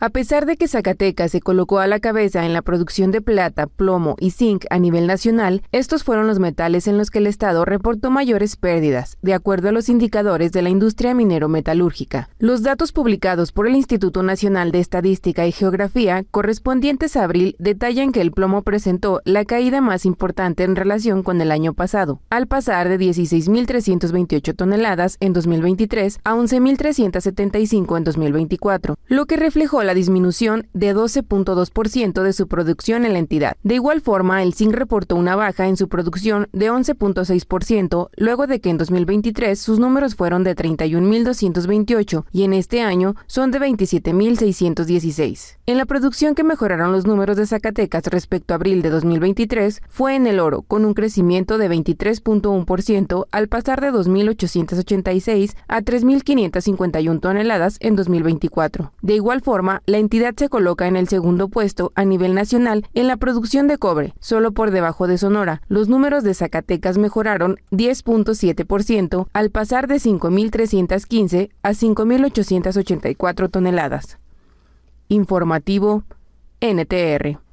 A pesar de que Zacatecas se colocó a la cabeza en la producción de plata, plomo y zinc a nivel nacional, estos fueron los metales en los que el Estado reportó mayores pérdidas, de acuerdo a los indicadores de la industria minero-metalúrgica. Los datos publicados por el Instituto Nacional de Estadística y Geografía, correspondientes a abril, detallan que el plomo presentó la caída más importante en relación con el año pasado, al pasar de 16.328 toneladas en 2023 a 11.375 en 2024, lo que reflejó la disminución de 12.2% de su producción en la entidad. De igual forma, el zinc reportó una baja en su producción de 11.6% luego de que en 2023 sus números fueron de 31.228 y en este año son de 27.616. En la producción que mejoraron los números de Zacatecas respecto a abril de 2023 fue en el oro, con un crecimiento de 23.1% al pasar de 2.886 a 3.551 toneladas en 2024. De igual forma, la entidad se coloca en el segundo puesto a nivel nacional en la producción de cobre, solo por debajo de Sonora. Los números de Zacatecas mejoraron 10.7% al pasar de 5.315 a 5.884 toneladas. Informativo NTR.